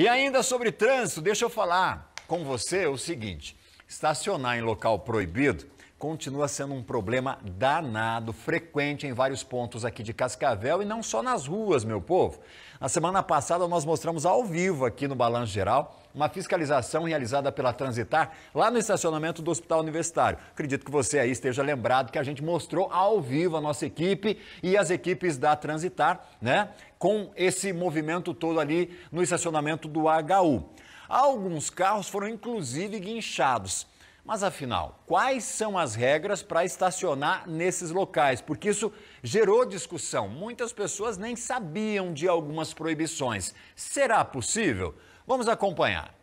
E ainda sobre trânsito, deixa eu falar com você o seguinte. Estacionar em local proibido continua sendo um problema danado, frequente em vários pontos aqui de Cascavel e não só nas ruas, meu povo. Na semana passada, nós mostramos ao vivo aqui no Balanço Geral uma fiscalização realizada pela Transitar lá no estacionamento do Hospital Universitário. Acredito que você aí esteja lembrado que a gente mostrou ao vivo a nossa equipe e as equipes da Transitar, né? Com esse movimento todo ali no estacionamento do HU. Alguns carros foram inclusive guinchados. Mas afinal, quais são as regras para estacionar nesses locais? Porque isso gerou discussão. Muitas pessoas nem sabiam de algumas proibições. Será possível? Vamos acompanhar.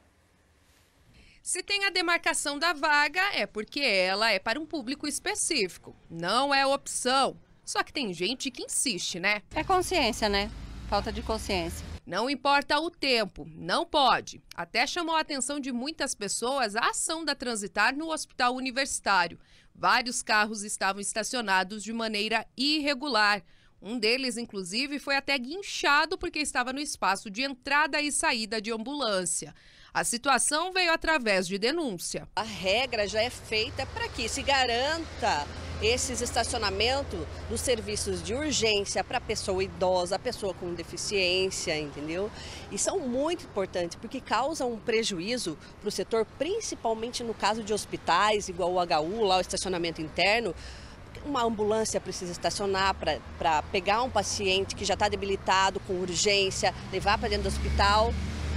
Se tem a demarcação da vaga, é porque ela é para um público específico. Não é opção. Só que tem gente que insiste, né? É consciência, né? Falta de consciência. Não importa o tempo, não pode. Até chamou a atenção de muitas pessoas a ação da Transitar no hospital universitário. Vários carros estavam estacionados de maneira irregular. Um deles, inclusive, foi até guinchado porque estava no espaço de entrada e saída de ambulância. A situação veio através de denúncia. A regra já é feita para que se garanta esses estacionamentos dos serviços de urgência para pessoa idosa, pessoa com deficiência, entendeu? E são muito importantes porque causam um prejuízo para o setor, principalmente no caso de hospitais, igual o HU, lá o estacionamento interno uma ambulância precisa estacionar para pegar um paciente que já está debilitado com urgência, levar para dentro do hospital.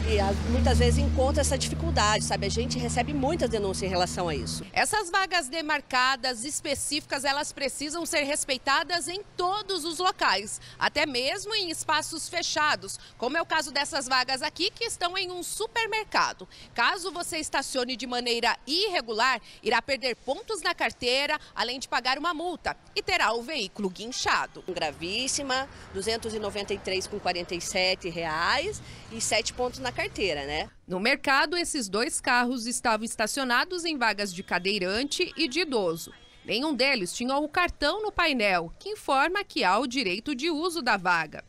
E ah, muitas vezes encontra essa dificuldade, sabe? A gente recebe muitas denúncias em relação a isso. Essas vagas demarcadas, específicas, elas precisam ser respeitadas em todos os locais, até mesmo em espaços fechados, como é o caso dessas vagas aqui que estão em um supermercado. Caso você estacione de maneira irregular, irá perder pontos na carteira, além de pagar uma multa e terá o veículo guinchado. Gravíssima, R$ 293,47 e 7 pontos na na carteira, né? No mercado, esses dois carros estavam estacionados em vagas de cadeirante e de idoso. Nenhum deles tinha o cartão no painel, que informa que há o direito de uso da vaga.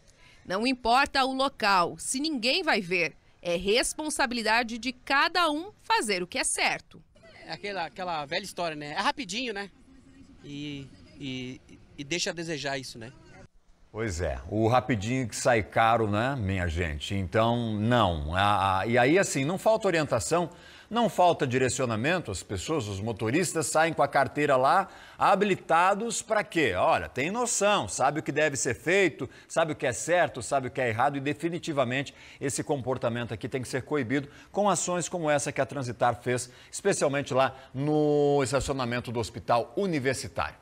Não importa o local, se ninguém vai ver, é responsabilidade de cada um fazer o que é certo. É aquela, aquela velha história, né? É rapidinho, né? E, e, e deixa a desejar isso, né? Pois é, o rapidinho que sai caro, né, minha gente? Então, não. e aí, assim, não falta orientação, não falta direcionamento, as pessoas, os motoristas saem com a carteira lá, habilitados para quê? Olha, tem noção, sabe o que deve ser feito, sabe o que é certo, sabe o que é errado e definitivamente esse comportamento aqui tem que ser coibido com ações como essa que a Transitar fez, especialmente lá no estacionamento do Hospital Universitário.